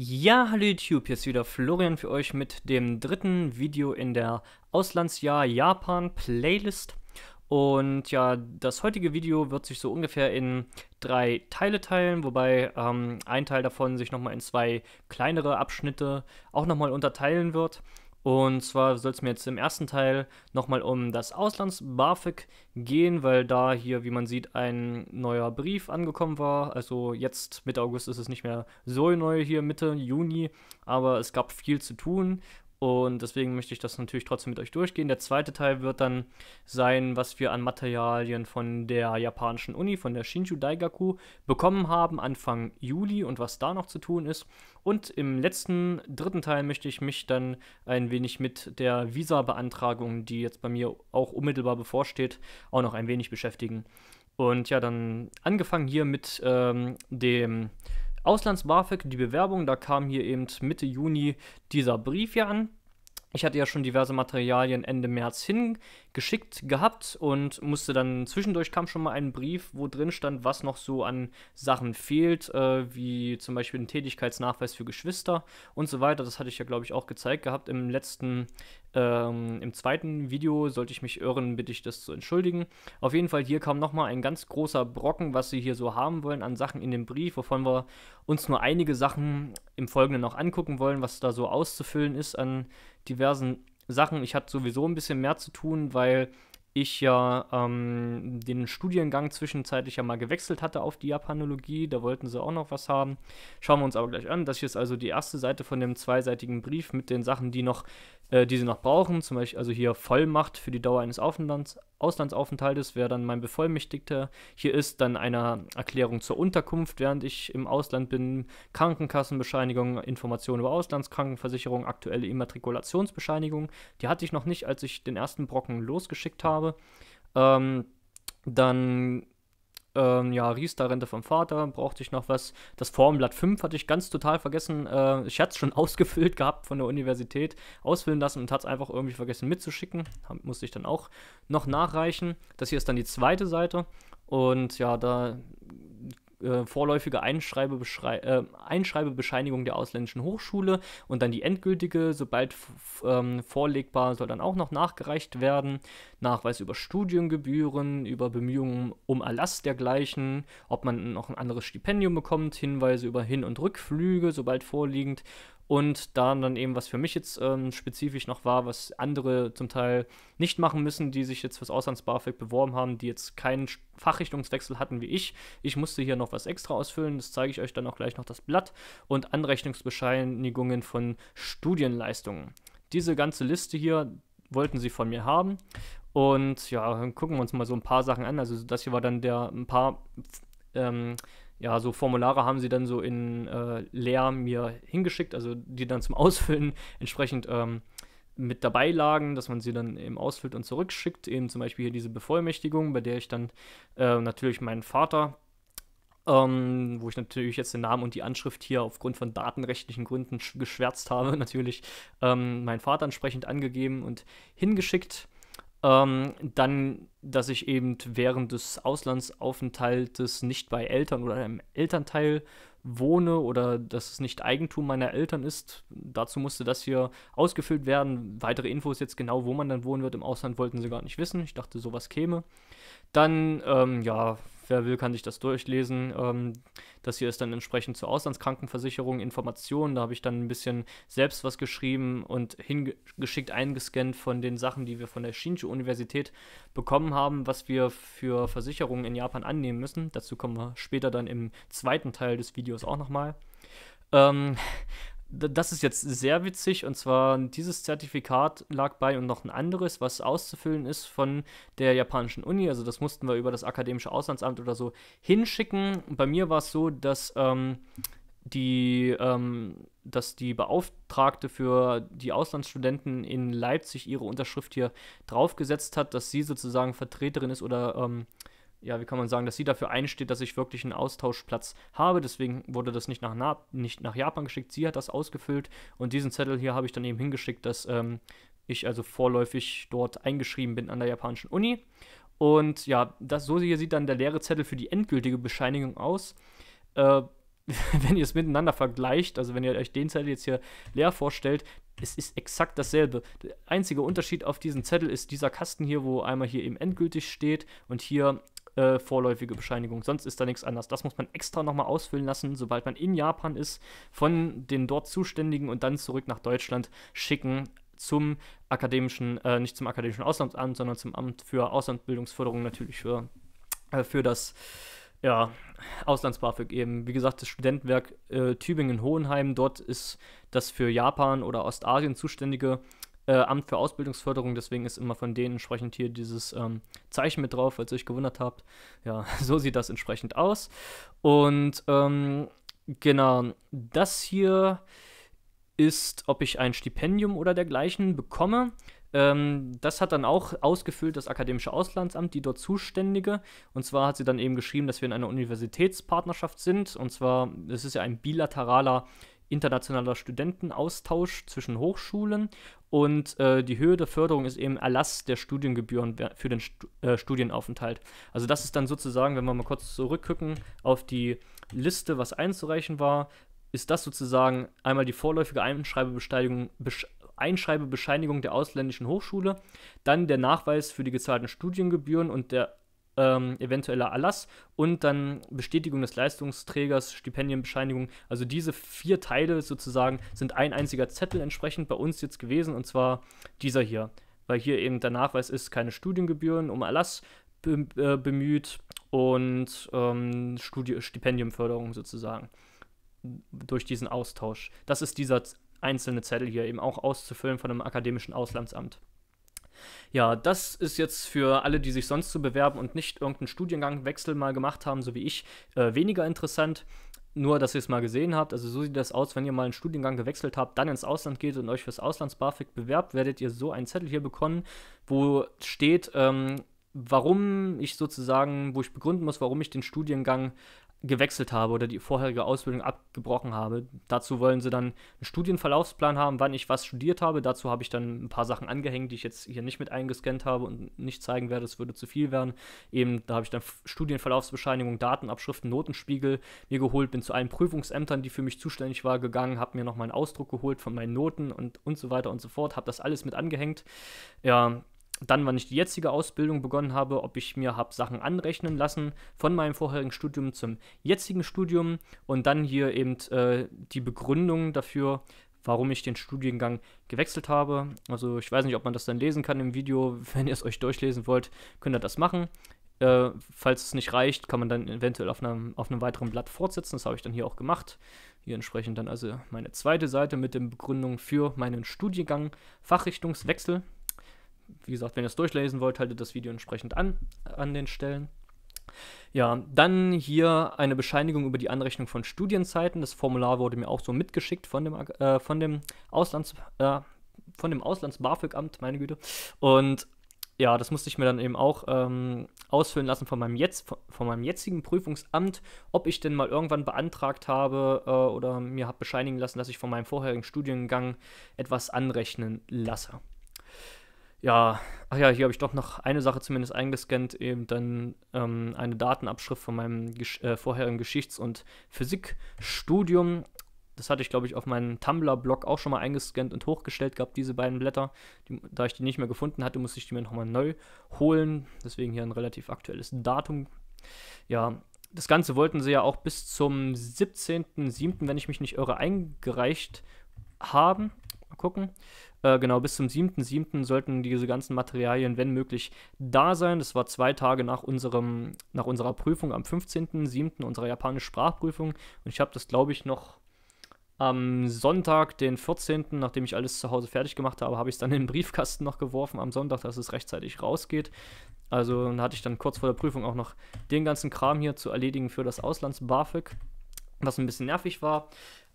Ja, hallo YouTube, jetzt wieder Florian für euch mit dem dritten Video in der Auslandsjahr Japan Playlist. Und ja, das heutige Video wird sich so ungefähr in drei Teile teilen, wobei ähm, ein Teil davon sich nochmal in zwei kleinere Abschnitte auch nochmal unterteilen wird. Und zwar soll es mir jetzt im ersten Teil nochmal um das Auslands-BAföG gehen, weil da hier, wie man sieht, ein neuer Brief angekommen war. Also jetzt Mitte August ist es nicht mehr so neu hier, Mitte Juni, aber es gab viel zu tun und deswegen möchte ich das natürlich trotzdem mit euch durchgehen. Der zweite Teil wird dann sein, was wir an Materialien von der japanischen Uni, von der Shinju Daigaku, bekommen haben Anfang Juli und was da noch zu tun ist. Und im letzten, dritten Teil möchte ich mich dann ein wenig mit der Visa-Beantragung, die jetzt bei mir auch unmittelbar bevorsteht, auch noch ein wenig beschäftigen. Und ja, dann angefangen hier mit ähm, dem Auslands-BAföG, die Bewerbung, da kam hier eben Mitte Juni dieser Brief hier an. Ich hatte ja schon diverse Materialien Ende März hingeschickt gehabt und musste dann zwischendurch kam schon mal ein Brief, wo drin stand, was noch so an Sachen fehlt, äh, wie zum Beispiel ein Tätigkeitsnachweis für Geschwister und so weiter. Das hatte ich ja, glaube ich, auch gezeigt gehabt im letzten ähm, Im zweiten Video, sollte ich mich irren, bitte ich das zu entschuldigen. Auf jeden Fall, hier kam nochmal ein ganz großer Brocken, was sie hier so haben wollen an Sachen in dem Brief, wovon wir uns nur einige Sachen im Folgenden noch angucken wollen, was da so auszufüllen ist an diversen Sachen. Ich hatte sowieso ein bisschen mehr zu tun, weil ich ja ähm, den Studiengang zwischenzeitlich ja mal gewechselt hatte auf die Japanologie. Da wollten sie auch noch was haben. Schauen wir uns aber gleich an. Das hier ist also die erste Seite von dem zweiseitigen Brief mit den Sachen, die noch äh, die sie noch brauchen. Zum Beispiel also hier Vollmacht für die Dauer eines Aufenthalts, Auslandsaufenthaltes, wer dann mein Bevollmächtigter hier ist, dann eine Erklärung zur Unterkunft, während ich im Ausland bin, Krankenkassenbescheinigung, Informationen über Auslandskrankenversicherung, aktuelle Immatrikulationsbescheinigung. Die hatte ich noch nicht, als ich den ersten Brocken losgeschickt habe. Ähm, dann ähm, ja, Riester-Rente vom Vater, brauchte ich noch was. Das Formblatt 5 hatte ich ganz total vergessen. Äh, ich hatte es schon ausgefüllt gehabt von der Universität, ausfüllen lassen und hatte es einfach irgendwie vergessen mitzuschicken. Hab, musste ich dann auch noch nachreichen. Das hier ist dann die zweite Seite. Und ja, da äh, vorläufige äh, Einschreibebescheinigung der ausländischen Hochschule und dann die endgültige, sobald ähm, vorlegbar, soll dann auch noch nachgereicht werden. Nachweis über Studiengebühren, über Bemühungen um Erlass dergleichen, ob man noch ein anderes Stipendium bekommt, Hinweise über Hin- und Rückflüge, sobald vorliegend, und da dann eben, was für mich jetzt ähm, spezifisch noch war, was andere zum Teil nicht machen müssen, die sich jetzt fürs Auslands-BAföG beworben haben, die jetzt keinen Fachrichtungswechsel hatten wie ich. Ich musste hier noch was extra ausfüllen, das zeige ich euch dann auch gleich noch das Blatt und Anrechnungsbescheinigungen von Studienleistungen. Diese ganze Liste hier wollten sie von mir haben. Und ja, gucken wir uns mal so ein paar Sachen an. Also das hier war dann der ein paar ähm, ja, so Formulare haben sie dann so in äh, Leer mir hingeschickt, also die dann zum Ausfüllen entsprechend ähm, mit dabei lagen, dass man sie dann eben ausfüllt und zurückschickt. Eben zum Beispiel hier diese Bevollmächtigung, bei der ich dann äh, natürlich meinen Vater ähm, wo ich natürlich jetzt den Namen und die Anschrift hier aufgrund von datenrechtlichen Gründen geschwärzt habe, natürlich ähm, meinen Vater entsprechend angegeben und hingeschickt. Ähm, dann, dass ich eben während des Auslandsaufenthaltes nicht bei Eltern oder einem Elternteil wohne oder dass es nicht Eigentum meiner Eltern ist. Dazu musste das hier ausgefüllt werden. Weitere Infos jetzt genau, wo man dann wohnen wird im Ausland, wollten sie gar nicht wissen. Ich dachte, sowas käme. Dann, ähm, ja, Wer will, kann sich das durchlesen. Ähm, das hier ist dann entsprechend zur Auslandskrankenversicherung Informationen. Da habe ich dann ein bisschen selbst was geschrieben und hingeschickt eingescannt von den Sachen, die wir von der Shinju-Universität bekommen haben, was wir für Versicherungen in Japan annehmen müssen. Dazu kommen wir später dann im zweiten Teil des Videos auch nochmal. Ähm, das ist jetzt sehr witzig und zwar dieses Zertifikat lag bei und noch ein anderes, was auszufüllen ist von der japanischen Uni. Also das mussten wir über das akademische Auslandsamt oder so hinschicken. Bei mir war es so, dass ähm, die, ähm, dass die Beauftragte für die Auslandsstudenten in Leipzig ihre Unterschrift hier draufgesetzt hat, dass sie sozusagen Vertreterin ist oder ähm, ja, wie kann man sagen, dass sie dafür einsteht, dass ich wirklich einen Austauschplatz habe. Deswegen wurde das nicht nach, Na nicht nach Japan geschickt. Sie hat das ausgefüllt und diesen Zettel hier habe ich dann eben hingeschickt, dass ähm, ich also vorläufig dort eingeschrieben bin an der japanischen Uni. Und ja, das, so hier sieht dann der leere Zettel für die endgültige Bescheinigung aus. Äh, wenn ihr es miteinander vergleicht, also wenn ihr euch den Zettel jetzt hier leer vorstellt, es ist exakt dasselbe. Der einzige Unterschied auf diesem Zettel ist dieser Kasten hier, wo einmal hier eben endgültig steht und hier äh, vorläufige Bescheinigung. Sonst ist da nichts anders. Das muss man extra nochmal ausfüllen lassen, sobald man in Japan ist, von den dort Zuständigen und dann zurück nach Deutschland schicken zum akademischen, äh, nicht zum akademischen Auslandsamt, sondern zum Amt für Auslandsbildungsförderung natürlich für, äh, für das ja, auslands eben. Wie gesagt, das Studentenwerk äh, Tübingen-Hohenheim, dort ist das für Japan oder Ostasien zuständige äh, Amt für Ausbildungsförderung, deswegen ist immer von denen entsprechend hier dieses ähm, Zeichen mit drauf, falls ihr euch gewundert habt. Ja, so sieht das entsprechend aus. Und ähm, genau, das hier ist, ob ich ein Stipendium oder dergleichen bekomme. Ähm, das hat dann auch ausgefüllt das Akademische Auslandsamt, die dort Zuständige. Und zwar hat sie dann eben geschrieben, dass wir in einer Universitätspartnerschaft sind. Und zwar, es ist ja ein bilateraler internationaler Studentenaustausch zwischen Hochschulen und äh, die Höhe der Förderung ist eben Erlass der Studiengebühren für den St äh, Studienaufenthalt. Also das ist dann sozusagen, wenn wir mal kurz zurückgucken auf die Liste, was einzureichen war, ist das sozusagen einmal die vorläufige Einschreibebestätigung, Einschreibebescheinigung der ausländischen Hochschule, dann der Nachweis für die gezahlten Studiengebühren und der ähm, eventueller Erlass und dann Bestätigung des Leistungsträgers, Stipendienbescheinigung. Also diese vier Teile sozusagen sind ein einziger Zettel entsprechend bei uns jetzt gewesen und zwar dieser hier, weil hier eben der Nachweis ist, keine Studiengebühren um Erlass be äh, bemüht und ähm, Studi Stipendiumförderung sozusagen durch diesen Austausch. Das ist dieser einzelne Zettel hier eben auch auszufüllen von einem akademischen Auslandsamt. Ja, das ist jetzt für alle, die sich sonst zu bewerben und nicht irgendeinen Studiengangwechsel mal gemacht haben, so wie ich, äh, weniger interessant. Nur, dass ihr es mal gesehen habt. Also so sieht das aus, wenn ihr mal einen Studiengang gewechselt habt, dann ins Ausland geht und euch fürs Auslands-BAföG bewerbt, werdet ihr so einen Zettel hier bekommen, wo steht, ähm, warum ich sozusagen, wo ich begründen muss, warum ich den Studiengang gewechselt habe oder die vorherige Ausbildung abgebrochen habe. Dazu wollen sie dann einen Studienverlaufsplan haben, wann ich was studiert habe. Dazu habe ich dann ein paar Sachen angehängt, die ich jetzt hier nicht mit eingescannt habe und nicht zeigen werde, es würde zu viel werden. Eben, da habe ich dann Studienverlaufsbescheinigung, Datenabschriften, Notenspiegel mir geholt, bin zu allen Prüfungsämtern, die für mich zuständig waren, gegangen, habe mir noch einen Ausdruck geholt von meinen Noten und, und so weiter und so fort, habe das alles mit angehängt. Ja, dann, wann ich die jetzige Ausbildung begonnen habe, ob ich mir habe Sachen anrechnen lassen von meinem vorherigen Studium zum jetzigen Studium und dann hier eben äh, die Begründung dafür, warum ich den Studiengang gewechselt habe. Also ich weiß nicht, ob man das dann lesen kann im Video. Wenn ihr es euch durchlesen wollt, könnt ihr das machen. Äh, falls es nicht reicht, kann man dann eventuell auf einem, auf einem weiteren Blatt fortsetzen. Das habe ich dann hier auch gemacht. Hier entsprechend dann also meine zweite Seite mit den Begründungen für meinen Studiengang Fachrichtungswechsel wie gesagt, wenn ihr es durchlesen wollt, haltet das Video entsprechend an, an den Stellen. Ja, dann hier eine Bescheinigung über die Anrechnung von Studienzeiten. Das Formular wurde mir auch so mitgeschickt von dem, äh, von dem Auslands, äh, von dem Auslands-BAföG-Amt, meine Güte. Und ja, das musste ich mir dann eben auch ähm, ausfüllen lassen von meinem, jetzt, von meinem jetzigen Prüfungsamt, ob ich denn mal irgendwann beantragt habe äh, oder mir habe bescheinigen lassen, dass ich von meinem vorherigen Studiengang etwas anrechnen lasse ja, ach ja, hier habe ich doch noch eine Sache zumindest eingescannt, eben dann ähm, eine Datenabschrift von meinem Gesch äh, vorherigen Geschichts- und Physikstudium. Das hatte ich, glaube ich, auf meinem Tumblr-Blog auch schon mal eingescannt und hochgestellt gehabt, diese beiden Blätter. Die, da ich die nicht mehr gefunden hatte, musste ich die mir nochmal neu holen. Deswegen hier ein relativ aktuelles Datum. Ja, das Ganze wollten sie ja auch bis zum 17.07., wenn ich mich nicht irre, eingereicht haben gucken. Äh, genau, bis zum 7.7. sollten diese ganzen Materialien, wenn möglich, da sein. Das war zwei Tage nach, unserem, nach unserer Prüfung am 15.7., unserer japanischen Sprachprüfung. Und ich habe das, glaube ich, noch am Sonntag, den 14., nachdem ich alles zu Hause fertig gemacht habe, habe ich es dann in den Briefkasten noch geworfen am Sonntag, dass es rechtzeitig rausgeht. Also dann hatte ich dann kurz vor der Prüfung auch noch den ganzen Kram hier zu erledigen für das Auslands-BAföG, was ein bisschen nervig war.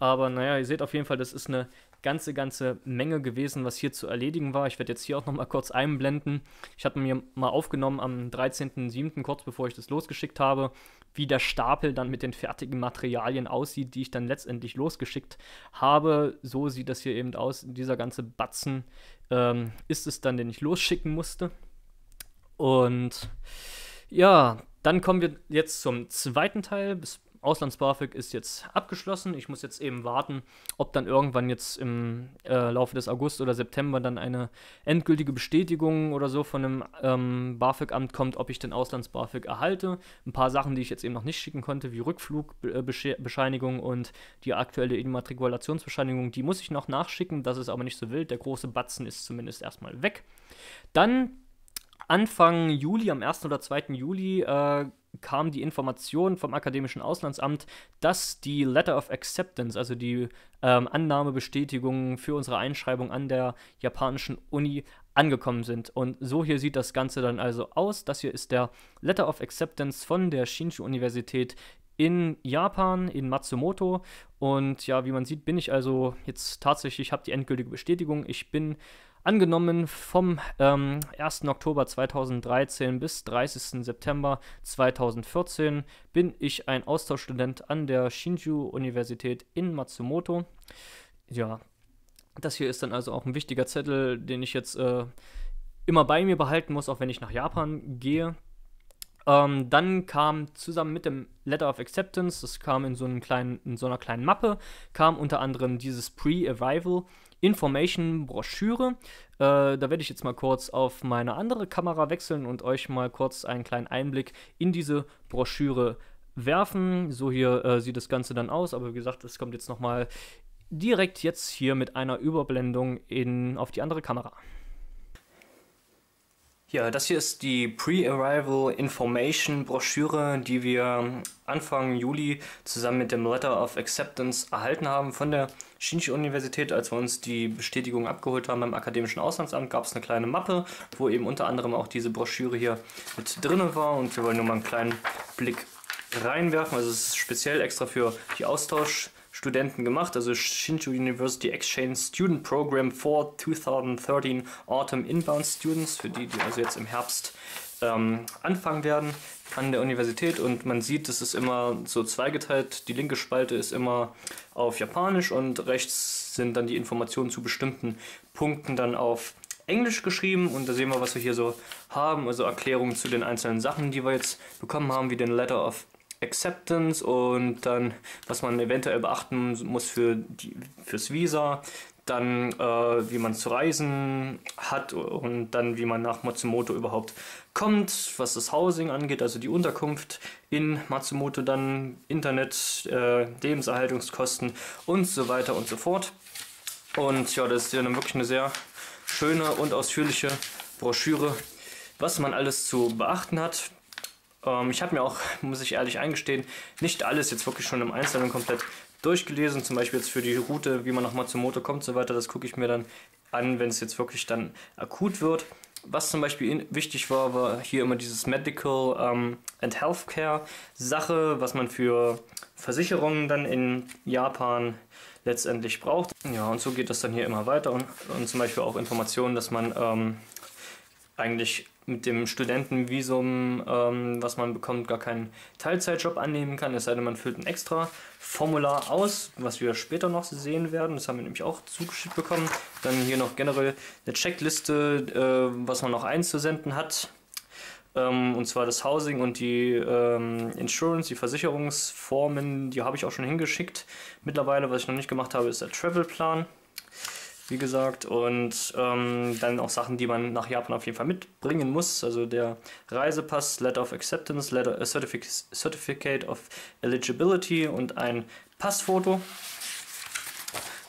Aber naja, ihr seht auf jeden Fall, das ist eine ganze, ganze Menge gewesen, was hier zu erledigen war. Ich werde jetzt hier auch nochmal kurz einblenden. Ich hatte mir mal aufgenommen am 13.07., kurz bevor ich das losgeschickt habe, wie der Stapel dann mit den fertigen Materialien aussieht, die ich dann letztendlich losgeschickt habe. So sieht das hier eben aus. Dieser ganze Batzen ähm, ist es dann, den ich losschicken musste. Und ja, dann kommen wir jetzt zum zweiten Teil. Bis auslands ist jetzt abgeschlossen. Ich muss jetzt eben warten, ob dann irgendwann jetzt im äh, Laufe des August oder September dann eine endgültige Bestätigung oder so von einem ähm, BAföG-Amt kommt, ob ich den auslands erhalte. Ein paar Sachen, die ich jetzt eben noch nicht schicken konnte, wie Rückflugbescheinigung äh, und die aktuelle Immatrikulationsbescheinigung, die muss ich noch nachschicken. Das ist aber nicht so wild. Der große Batzen ist zumindest erstmal weg. Dann Anfang Juli, am 1. oder 2. Juli, äh, kam die Information vom Akademischen Auslandsamt, dass die Letter of Acceptance, also die ähm, Annahmebestätigung für unsere Einschreibung an der japanischen Uni, angekommen sind. Und so hier sieht das Ganze dann also aus. Das hier ist der Letter of Acceptance von der Shinshu-Universität in Japan, in Matsumoto. Und ja, wie man sieht, bin ich also jetzt tatsächlich, ich habe die endgültige Bestätigung. Ich bin angenommen vom ähm, 1. Oktober 2013 bis 30. September 2014 bin ich ein Austauschstudent an der Shinju-Universität in Matsumoto. Ja, das hier ist dann also auch ein wichtiger Zettel, den ich jetzt äh, immer bei mir behalten muss, auch wenn ich nach Japan gehe. Ähm, dann kam zusammen mit dem Letter of Acceptance, das kam in so, einem kleinen, in so einer kleinen Mappe, kam unter anderem dieses Pre-Arrival Information Broschüre. Äh, da werde ich jetzt mal kurz auf meine andere Kamera wechseln und euch mal kurz einen kleinen Einblick in diese Broschüre werfen. So hier äh, sieht das Ganze dann aus, aber wie gesagt, das kommt jetzt nochmal direkt jetzt hier mit einer Überblendung in, auf die andere Kamera. Ja, das hier ist die Pre-Arrival Information Broschüre, die wir Anfang Juli zusammen mit dem Letter of Acceptance erhalten haben von der Shinji-Universität. Als wir uns die Bestätigung abgeholt haben beim Akademischen Auslandsamt, gab es eine kleine Mappe, wo eben unter anderem auch diese Broschüre hier mit drin war. Und wir wollen nur mal einen kleinen Blick reinwerfen. Also es ist speziell extra für die Austausch. Studenten gemacht, also Shinju University Exchange Student Program for 2013 Autumn Inbound Students, für die, die also jetzt im Herbst ähm, anfangen werden an der Universität und man sieht, es ist immer so zweigeteilt. Die linke Spalte ist immer auf Japanisch und rechts sind dann die Informationen zu bestimmten Punkten dann auf Englisch geschrieben und da sehen wir, was wir hier so haben, also Erklärungen zu den einzelnen Sachen, die wir jetzt bekommen haben, wie den Letter of Acceptance und dann, was man eventuell beachten muss für die, fürs Visa, dann äh, wie man zu reisen hat und dann wie man nach Matsumoto überhaupt kommt, was das Housing angeht, also die Unterkunft in Matsumoto, dann Internet, äh, Lebenserhaltungskosten und so weiter und so fort. Und ja, das ist ja wirklich eine sehr schöne und ausführliche Broschüre, was man alles zu beachten hat. Ähm, ich habe mir auch, muss ich ehrlich eingestehen, nicht alles jetzt wirklich schon im Einzelnen komplett durchgelesen. Zum Beispiel jetzt für die Route, wie man nochmal zum Motor kommt und so weiter. Das gucke ich mir dann an, wenn es jetzt wirklich dann akut wird. Was zum Beispiel in, wichtig war, war hier immer dieses Medical ähm, and Healthcare Sache, was man für Versicherungen dann in Japan letztendlich braucht. Ja, und so geht das dann hier immer weiter und, und zum Beispiel auch Informationen, dass man ähm, eigentlich mit dem Studentenvisum, ähm, was man bekommt, gar keinen Teilzeitjob annehmen kann, es sei denn, man füllt ein extra Formular aus, was wir später noch sehen werden. Das haben wir nämlich auch zugeschickt bekommen. Dann hier noch generell eine Checkliste, äh, was man noch einzusenden hat. Ähm, und zwar das Housing und die ähm, Insurance, die Versicherungsformen, die habe ich auch schon hingeschickt. Mittlerweile, was ich noch nicht gemacht habe, ist der Travelplan wie gesagt. Und ähm, dann auch Sachen, die man nach Japan auf jeden Fall mitbringen muss. Also der Reisepass, Letter of Acceptance, Letter, äh, Certificate of Eligibility und ein Passfoto.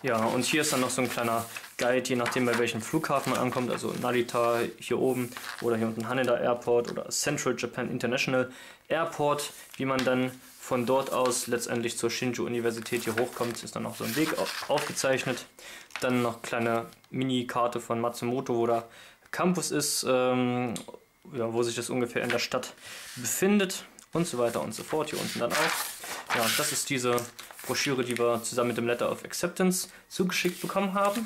Ja, und hier ist dann noch so ein kleiner Guide, je nachdem bei welchem Flughafen man ankommt, also Narita hier oben oder hier unten Haneda Airport oder Central Japan International Airport, wie man dann von dort aus letztendlich zur Shinju Universität hier hochkommt, ist dann auch so ein Weg aufgezeichnet. Dann noch kleine Mini-Karte von Matsumoto, wo der Campus ist, ähm, ja, wo sich das ungefähr in der Stadt befindet und so weiter und so fort. Hier unten dann auch. Ja, das ist diese Broschüre, die wir zusammen mit dem Letter of Acceptance zugeschickt bekommen haben.